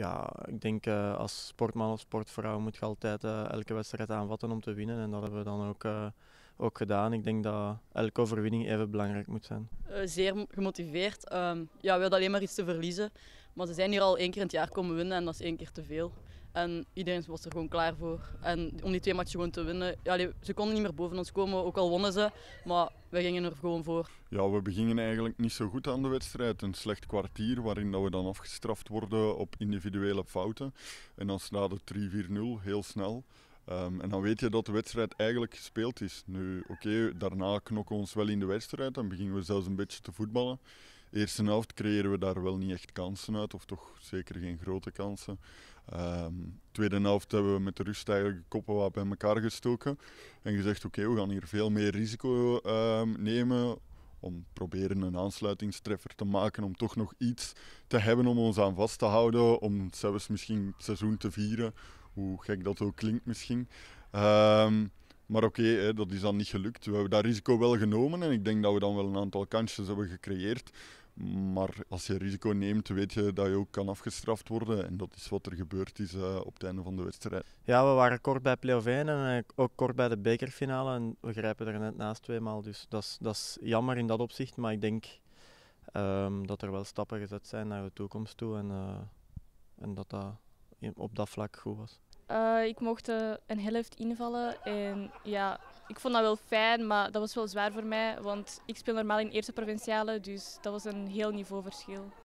ja, ik denk eh, als sportman of sportvrouw moet je altijd eh, elke wedstrijd aanvatten om te winnen. En dat hebben we dan ook eh, ook gedaan. Ik denk dat elke overwinning even belangrijk moet zijn. Eh, zeer gemotiveerd. Ehm, ja, we hadden alleen maar iets te verliezen. Maar ze zijn hier al één keer in het jaar komen winnen en dat is één keer te veel. En iedereen was er gewoon klaar voor. En om die twee matchen gewoon te winnen. Ja, ze konden niet meer boven ons komen, ook al wonnen ze. Maar we gingen er gewoon voor. Ja, we begingen eigenlijk niet zo goed aan de wedstrijd. Een slecht kwartier waarin dat we dan afgestraft worden op individuele fouten. En dan staat het 3-4-0 heel snel. Ehm, en dan weet je dat de wedstrijd eigenlijk gespeeld is. Nu, oké, daarna knokken we ons wel in de wedstrijd en beginnen we zelfs een beetje te voetballen. Eerste helft creëren we daar wel niet echt kansen uit, of toch zeker geen grote kansen. Ehm, tweede helft hebben we met de rust eigenlijk de koppen wat bij elkaar gestoken. En gezegd, oké, we gaan hier veel meer risico ehm, nemen om proberen een aansluitingstreffer te maken, om toch nog iets te hebben om ons aan vast te houden, om zelfs misschien het seizoen te vieren hoe gek dat ook klinkt misschien. Ehm, maar oké, dat is dan niet gelukt. We hebben dat risico wel genomen en ik denk dat we dan wel een aantal kansjes hebben gecreëerd. Maar als je risico neemt, weet je dat je ook kan afgestraft worden. En dat is wat er gebeurd is eh, op het einde van de wedstrijd. Ja, we waren kort bij play offen en eh, ook kort bij de bekerfinale. En we grijpen er net naast twee maal. Dus dat is, dat is jammer in dat opzicht. Maar ik denk ehm, dat er wel stappen gezet zijn naar de toekomst toe. En, eh, en dat dat op dat vlak goed was? Uh, ik mocht eh, een helft invallen en ja, ik vond dat wel fijn, maar dat was wel zwaar voor mij, want ik speel normaal in eerste provinciale, dus dat was een heel niveauverschil.